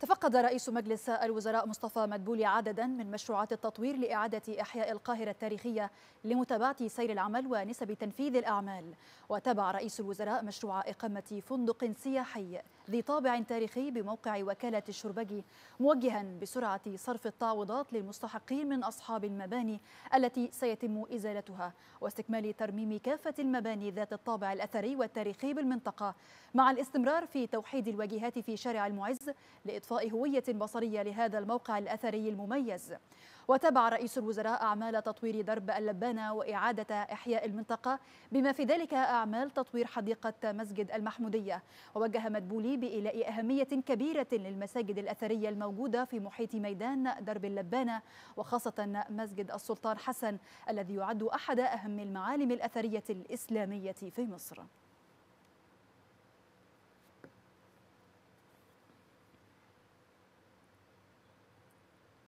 تفقد رئيس مجلس الوزراء مصطفى مدبولي عددا من مشروعات التطوير لإعادة إحياء القاهرة التاريخية لمتابعة سير العمل ونسب تنفيذ الأعمال وتابع رئيس الوزراء مشروع إقامة فندق سياحي ذي طابع تاريخي بموقع وكالة الشربجي موجها بسرعة صرف التعويضات للمستحقين من أصحاب المباني التي سيتم إزالتها واستكمال ترميم كافة المباني ذات الطابع الأثري والتاريخي بالمنطقة مع الاستمرار في توحيد الواجهات في شارع المعز لإطفاء هوية بصرية لهذا الموقع الأثري المميز وتابع رئيس الوزراء أعمال تطوير درب اللبانة وإعادة إحياء المنطقة بما في ذلك أعمال تطوير حديقة مسجد المحمودية ووجه مدبولي بإيلاء أهمية كبيرة للمساجد الأثرية الموجودة في محيط ميدان درب اللبانة وخاصة مسجد السلطان حسن الذي يعد أحد أهم المعالم الأثرية الإسلامية في مصر